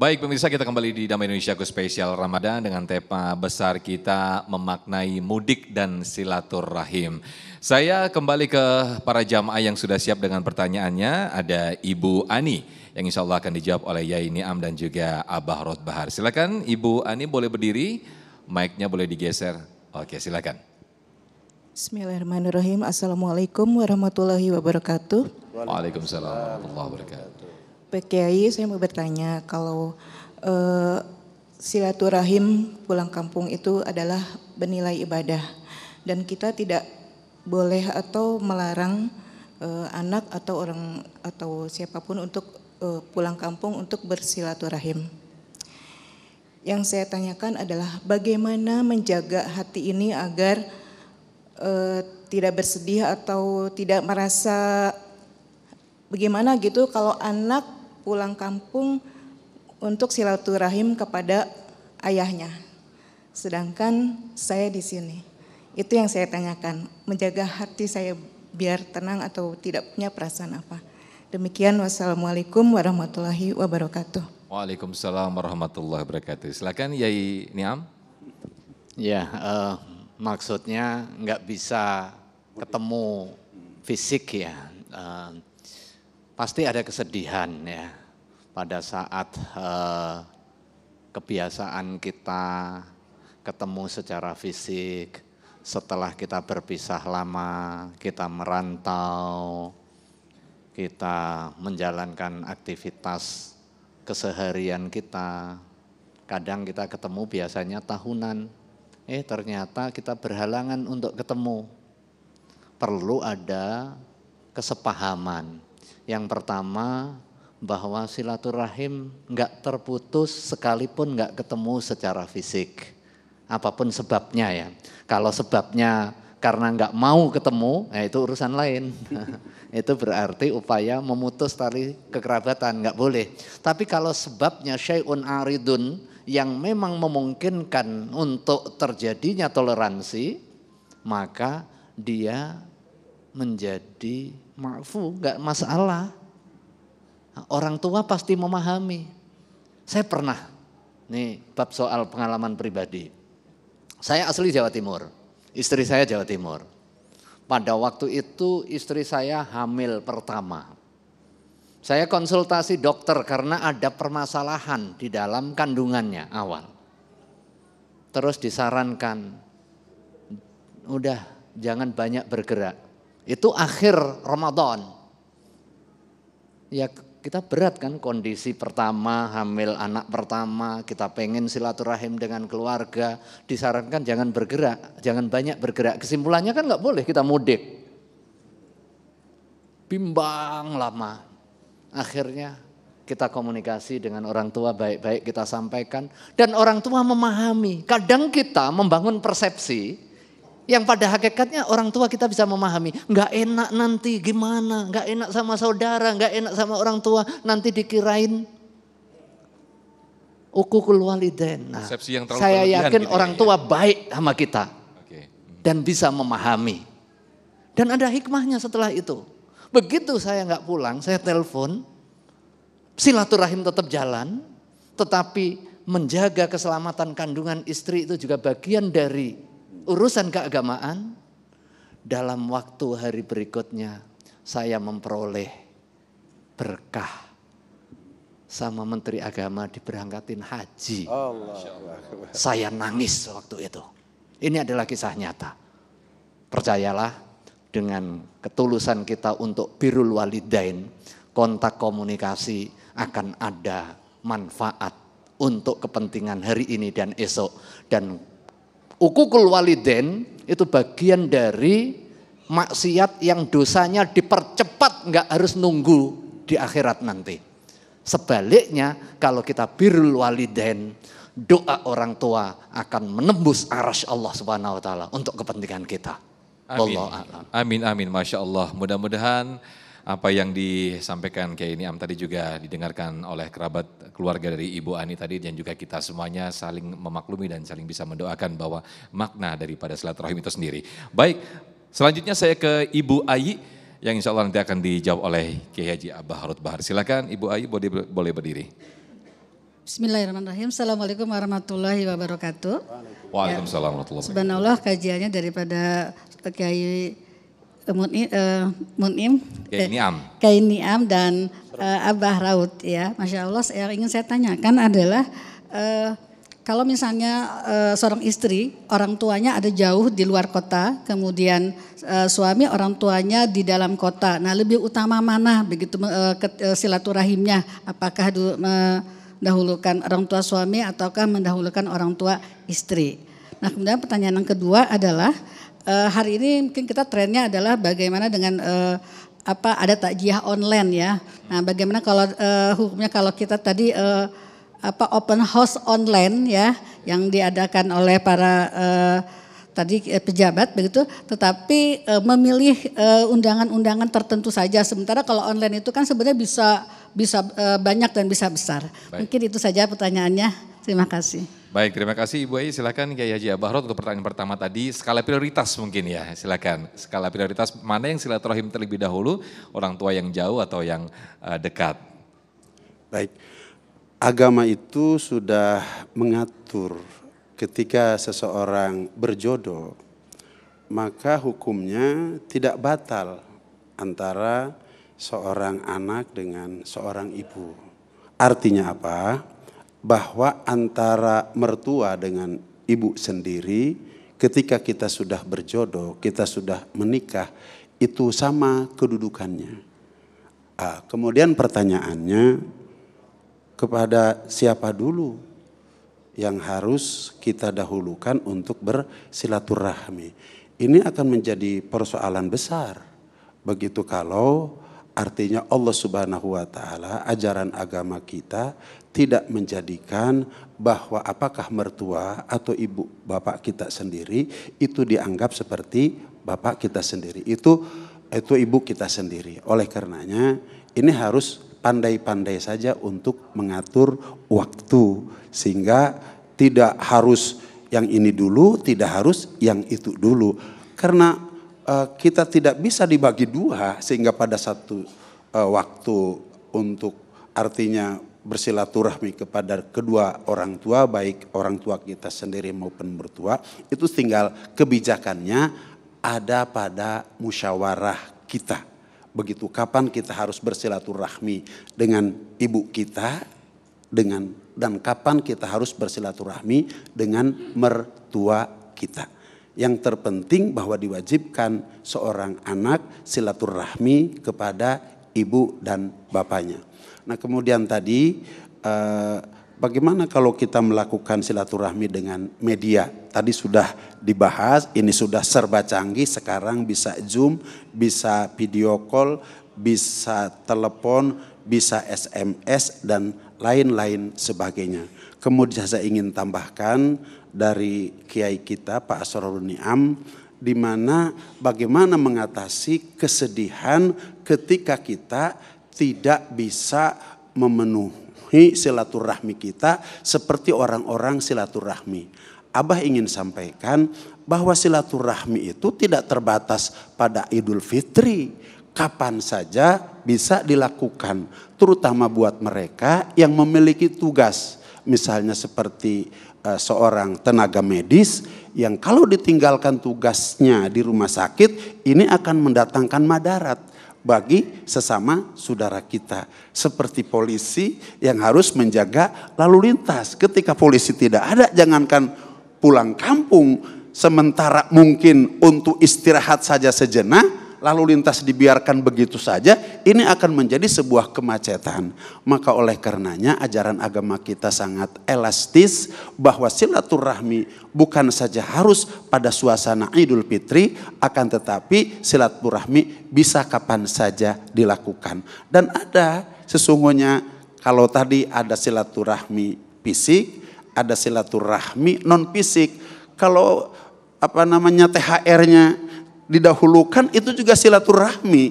Baik pemirsa kita kembali di Damai Indonesia ke Spesial Ramadan dengan tema besar kita memaknai mudik dan silaturahim. Saya kembali ke para jamaah yang sudah siap dengan pertanyaannya. Ada Ibu Ani yang insya Allah akan dijawab oleh Yai Niam dan juga Abah Rod Bahar. Silakan Ibu Ani boleh berdiri, mic-nya boleh digeser. Oke silakan. Bismillahirrahmanirrahim. Assalamualaikum warahmatullahi wabarakatuh. Waalaikumsalam warahmatullahi wabarakatuh. Pak Kiai, saya mau bertanya kalau uh, silaturahim pulang kampung itu adalah bernilai ibadah dan kita tidak boleh atau melarang uh, anak atau orang atau siapapun untuk uh, pulang kampung untuk bersilaturahim. Yang saya tanyakan adalah bagaimana menjaga hati ini agar uh, tidak bersedih atau tidak merasa bagaimana gitu kalau anak pulang kampung untuk silaturahim kepada ayahnya. Sedangkan saya di sini. Itu yang saya tanyakan, menjaga hati saya biar tenang atau tidak punya perasaan apa. Demikian wassalamualaikum warahmatullahi wabarakatuh. Waalaikumsalam warahmatullahi wabarakatuh. Silakan Yai Niam. Ya, uh, maksudnya nggak bisa ketemu fisik ya. Uh, pasti ada kesedihan ya pada saat eh, kebiasaan kita ketemu secara fisik setelah kita berpisah lama kita merantau kita menjalankan aktivitas keseharian kita kadang kita ketemu biasanya tahunan eh ternyata kita berhalangan untuk ketemu perlu ada kesepahaman yang pertama bahwa silaturahim nggak terputus sekalipun nggak ketemu secara fisik. Apapun sebabnya ya. Kalau sebabnya karena nggak mau ketemu, ya itu urusan lain. itu berarti upaya memutus tali kekerabatan, nggak boleh. Tapi kalau sebabnya syai'un aridun yang memang memungkinkan untuk terjadinya toleransi, maka dia menjadi maafu, nggak masalah. Nah, orang tua pasti memahami. Saya pernah, nih bab soal pengalaman pribadi. Saya asli Jawa Timur, istri saya Jawa Timur. Pada waktu itu istri saya hamil pertama. Saya konsultasi dokter karena ada permasalahan di dalam kandungannya awal. Terus disarankan, udah jangan banyak bergerak, itu akhir Ramadan. Ya kita berat kan kondisi pertama, hamil anak pertama, kita pengen silaturahim dengan keluarga, disarankan jangan bergerak, jangan banyak bergerak. Kesimpulannya kan nggak boleh kita mudik. Bimbang lama. Akhirnya kita komunikasi dengan orang tua baik-baik kita sampaikan dan orang tua memahami. Kadang kita membangun persepsi yang pada hakikatnya orang tua kita bisa memahami. Nggak enak nanti gimana, nggak enak sama saudara, nggak enak sama orang tua. Nanti dikirain ukukul waliden. Nah, yang saya yakin gitu ya. orang ya. tua baik sama kita. Okay. Dan bisa memahami. Dan ada hikmahnya setelah itu. Begitu saya nggak pulang, saya telepon. Silaturahim tetap jalan. Tetapi menjaga keselamatan kandungan istri itu juga bagian dari urusan keagamaan, dalam waktu hari berikutnya saya memperoleh berkah sama Menteri Agama diberangkatin haji. Allah. Saya nangis waktu itu. Ini adalah kisah nyata. Percayalah dengan ketulusan kita untuk birul walidain, kontak komunikasi akan ada manfaat untuk kepentingan hari ini dan esok dan Ukukul waliden itu bagian dari maksiat yang dosanya dipercepat nggak harus nunggu di akhirat nanti. Sebaliknya kalau kita birul waliden doa orang tua akan menembus arash Allah Subhanahu wa taala untuk kepentingan kita. Amin. Amin amin masya Allah. Mudah-mudahan apa yang disampaikan Kiai Niam tadi juga didengarkan oleh kerabat keluarga dari Ibu Ani tadi dan juga kita semuanya saling memaklumi dan saling bisa mendoakan bahwa makna daripada silaturahim itu sendiri. Baik, selanjutnya saya ke Ibu Ayi yang insya Allah nanti akan dijawab oleh Kiai Haji Abah Harut Bahar. Silakan Ibu Ayi boleh, boleh berdiri. Bismillahirrahmanirrahim. Assalamualaikum warahmatullahi wabarakatuh. Waalaikumsalam warahmatullahi wabarakatuh. Ya, Subhanallah kajiannya daripada Kiai Munim, uh, eh, Munim Kainiam. Eh, Kainiam dan uh, Abah Raud ya. Masya Allah yang ingin saya tanyakan adalah uh, kalau misalnya uh, seorang istri orang tuanya ada jauh di luar kota, kemudian uh, suami orang tuanya di dalam kota. Nah lebih utama mana begitu uh, ke, uh, silaturahimnya? Apakah mendahulukan orang tua suami ataukah mendahulukan orang tua istri? Nah kemudian pertanyaan yang kedua adalah uh, hari ini mungkin kita trennya adalah bagaimana dengan uh, apa ada takjiah online ya. Nah, bagaimana kalau uh, hukumnya kalau kita tadi uh, apa open house online ya yang diadakan oleh para uh, tadi pejabat begitu, tetapi e, memilih undangan-undangan tertentu saja. Sementara kalau online itu kan sebenarnya bisa bisa e, banyak dan bisa besar. Baik. Mungkin itu saja pertanyaannya. Terima kasih. Baik, terima kasih Ibu Ayi. Silakan Kiai Haji Abahrot untuk pertanyaan pertama tadi, skala prioritas mungkin ya, silakan. Skala prioritas mana yang silaturahim terlebih dahulu, orang tua yang jauh atau yang uh, dekat? Baik. Agama itu sudah mengatur ketika seseorang berjodoh, maka hukumnya tidak batal antara seorang anak dengan seorang ibu. Artinya apa? bahwa antara mertua dengan ibu sendiri ketika kita sudah berjodoh, kita sudah menikah, itu sama kedudukannya. Ah, kemudian pertanyaannya kepada siapa dulu yang harus kita dahulukan untuk bersilaturahmi. Ini akan menjadi persoalan besar. Begitu kalau artinya Allah Subhanahu wa taala ajaran agama kita tidak menjadikan bahwa apakah mertua atau ibu bapak kita sendiri itu dianggap seperti bapak kita sendiri itu itu ibu kita sendiri. Oleh karenanya ini harus pandai-pandai saja untuk mengatur waktu sehingga tidak harus yang ini dulu, tidak harus yang itu dulu. Karena uh, kita tidak bisa dibagi dua sehingga pada satu uh, waktu untuk artinya bersilaturahmi kepada kedua orang tua, baik orang tua kita sendiri maupun mertua, itu tinggal kebijakannya ada pada musyawarah kita. Begitu kapan kita harus bersilaturahmi dengan ibu kita, dengan dan kapan kita harus bersilaturahmi dengan mertua kita. Yang terpenting bahwa diwajibkan seorang anak silaturahmi kepada ibu dan bapaknya. Nah kemudian tadi eh, bagaimana kalau kita melakukan silaturahmi dengan media? Tadi sudah dibahas, ini sudah serba canggih, sekarang bisa Zoom, bisa video call, bisa telepon, bisa SMS dan lain-lain sebagainya. Kemudian saya ingin tambahkan dari kiai kita Pak Asrorun Niam, di mana bagaimana mengatasi kesedihan ketika kita tidak bisa memenuhi silaturahmi kita seperti orang-orang silaturahmi. Abah ingin sampaikan bahwa silaturahmi itu tidak terbatas pada Idul Fitri. Kapan saja bisa dilakukan, terutama buat mereka yang memiliki tugas, misalnya seperti Eh, seorang tenaga medis yang kalau ditinggalkan tugasnya di rumah sakit ini akan mendatangkan madarat bagi sesama saudara kita seperti polisi yang harus menjaga lalu lintas ketika polisi tidak ada jangankan pulang kampung sementara mungkin untuk istirahat saja sejenak lalu lintas dibiarkan begitu saja, ini akan menjadi sebuah kemacetan. Maka oleh karenanya ajaran agama kita sangat elastis bahwa silaturahmi bukan saja harus pada suasana Idul Fitri, akan tetapi silaturahmi bisa kapan saja dilakukan. Dan ada sesungguhnya kalau tadi ada silaturahmi fisik, ada silaturahmi non fisik. Kalau apa namanya THR-nya didahulukan itu juga silaturahmi.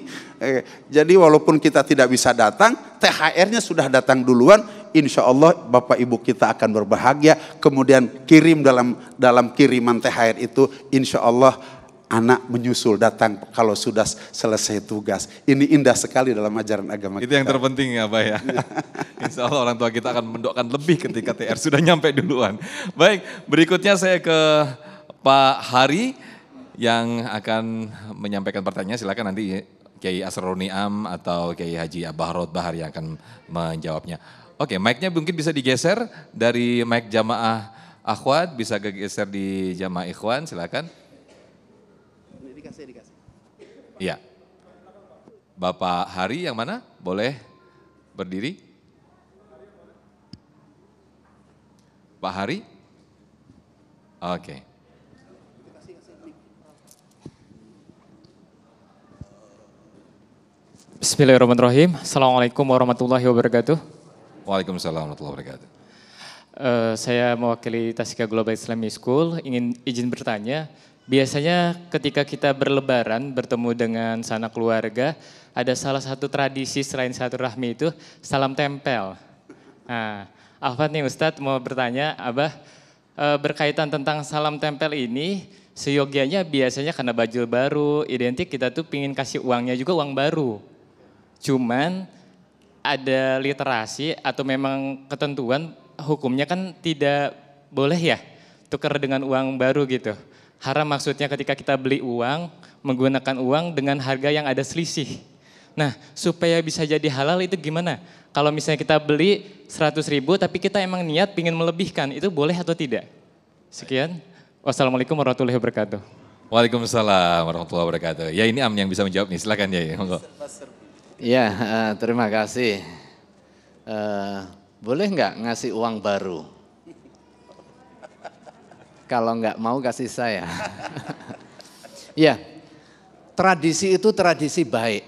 Eh, jadi walaupun kita tidak bisa datang, THR-nya sudah datang duluan. Insya Allah Bapak Ibu kita akan berbahagia. Kemudian kirim dalam dalam kiriman THR itu, insya Allah anak menyusul datang kalau sudah selesai tugas. Ini indah sekali dalam ajaran agama Itu kita. yang terpenting ya Pak ya. Insya Allah orang tua kita akan mendoakan lebih ketika THR sudah nyampe duluan. Baik, berikutnya saya ke Pak Hari yang akan menyampaikan pertanyaan silakan nanti Kiai Asroni Am atau Kiai Haji Abahrod Bahar yang akan menjawabnya. Oke, mic-nya mungkin bisa digeser dari mic jamaah akhwat bisa digeser di jamaah ikhwan, silakan. Iya. Bapak Hari yang mana? Boleh berdiri? Pak Hari? Oke. Okay. Bismillahirrahmanirrahim. Assalamualaikum warahmatullahi wabarakatuh. Waalaikumsalam warahmatullahi wabarakatuh. Uh, saya mewakili Tasika Global Islamic School, ingin izin bertanya, biasanya ketika kita berlebaran bertemu dengan sanak keluarga, ada salah satu tradisi selain satu rahmi itu salam tempel. Nah, Ahmad nih Ustadz mau bertanya, Abah, uh, berkaitan tentang salam tempel ini, seyogianya biasanya karena baju baru, identik kita tuh pingin kasih uangnya juga uang baru. Cuman ada literasi atau memang ketentuan hukumnya kan tidak boleh ya tukar dengan uang baru gitu. Haram maksudnya ketika kita beli uang, menggunakan uang dengan harga yang ada selisih. Nah, supaya bisa jadi halal itu gimana? Kalau misalnya kita beli 100 ribu tapi kita emang niat ingin melebihkan, itu boleh atau tidak? Sekian. Wassalamualaikum warahmatullahi wabarakatuh. Waalaikumsalam warahmatullahi wabarakatuh. Ya ini Am yang bisa menjawab nih, silakan ya. Ya, uh, terima kasih. Uh, boleh nggak ngasih uang baru? Kalau nggak mau kasih saya. ya, tradisi itu tradisi baik.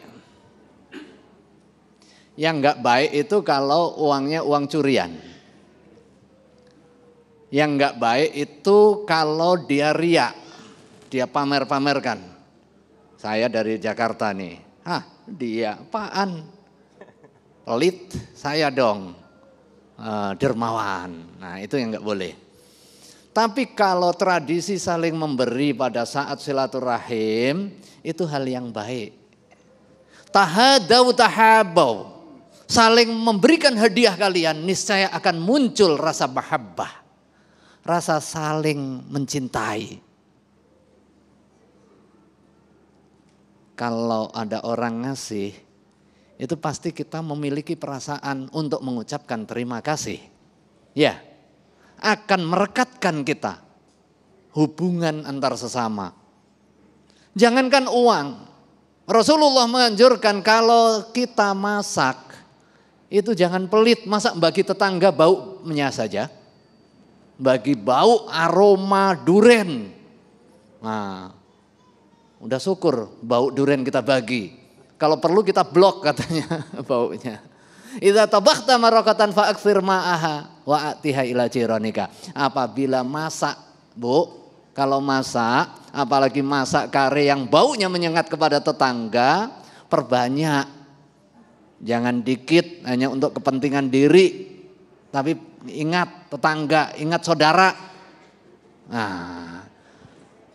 Yang nggak baik itu kalau uangnya uang curian. Yang nggak baik itu kalau dia riak, dia pamer-pamerkan. Saya dari Jakarta nih. Hah, dia, apaan? Pelit saya dong, eh, dermawan. Nah itu yang nggak boleh. Tapi kalau tradisi saling memberi pada saat silaturahim, itu hal yang baik. Tahadau tahabau. Saling memberikan hadiah kalian, niscaya akan muncul rasa mahabbah. Rasa saling mencintai kalau ada orang ngasih, itu pasti kita memiliki perasaan untuk mengucapkan terima kasih. Ya, akan merekatkan kita hubungan antar sesama. Jangankan uang, Rasulullah menganjurkan kalau kita masak, itu jangan pelit, masak bagi tetangga bau menyah saja. Bagi bau aroma duren. Nah, Udah syukur bau durian kita bagi. Kalau perlu kita blok katanya baunya. Idza tabakhta maraqatan fa'akthir ma'aha wa atiha ila jironika. Apabila masak, Bu, kalau masak, apalagi masak kare yang baunya menyengat kepada tetangga, perbanyak. Jangan dikit hanya untuk kepentingan diri. Tapi ingat tetangga, ingat saudara. Nah,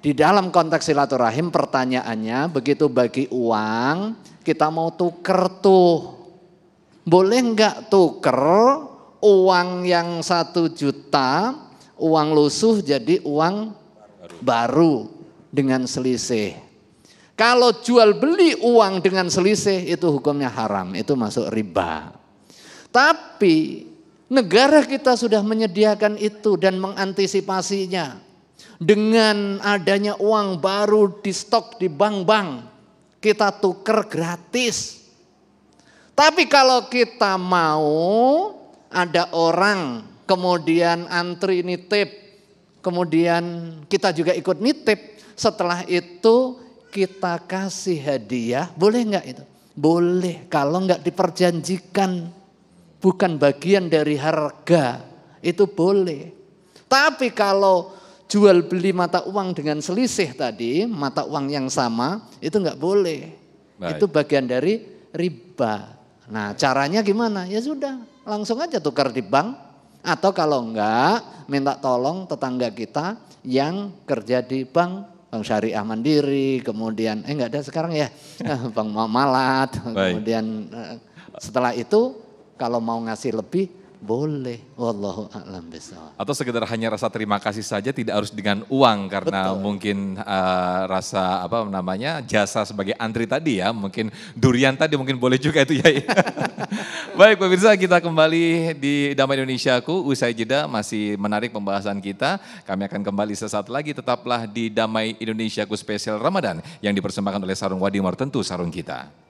di dalam konteks silaturahim pertanyaannya begitu bagi uang kita mau tuker tuh. Boleh nggak tuker uang yang satu juta uang lusuh jadi uang baru dengan selisih. Kalau jual beli uang dengan selisih itu hukumnya haram, itu masuk riba. Tapi negara kita sudah menyediakan itu dan mengantisipasinya. Dengan adanya uang baru di stok di bank-bank, kita tuker gratis. Tapi kalau kita mau ada orang kemudian antri nitip, kemudian kita juga ikut nitip, setelah itu kita kasih hadiah, boleh nggak itu? Boleh, kalau nggak diperjanjikan, bukan bagian dari harga, itu boleh. Tapi kalau jual beli mata uang dengan selisih tadi, mata uang yang sama, itu enggak boleh. Baik. Itu bagian dari riba. Nah caranya gimana? Ya sudah, langsung aja tukar di bank. Atau kalau enggak, minta tolong tetangga kita yang kerja di bank. Bank Syariah Mandiri, kemudian, eh enggak ada sekarang ya, Bank Malat, kemudian eh, setelah itu kalau mau ngasih lebih boleh, wallahu a'lam Atau sekedar hanya rasa terima kasih saja, tidak harus dengan uang karena Betul. mungkin uh, rasa apa namanya jasa sebagai antri tadi ya, mungkin durian tadi mungkin boleh juga itu ya. Baik pemirsa, kita kembali di Damai Indonesiaku. Usai jeda masih menarik pembahasan kita. Kami akan kembali sesaat lagi. Tetaplah di Damai Indonesiaku spesial Ramadan yang dipersembahkan oleh Sarung Wadimor tentu sarung kita.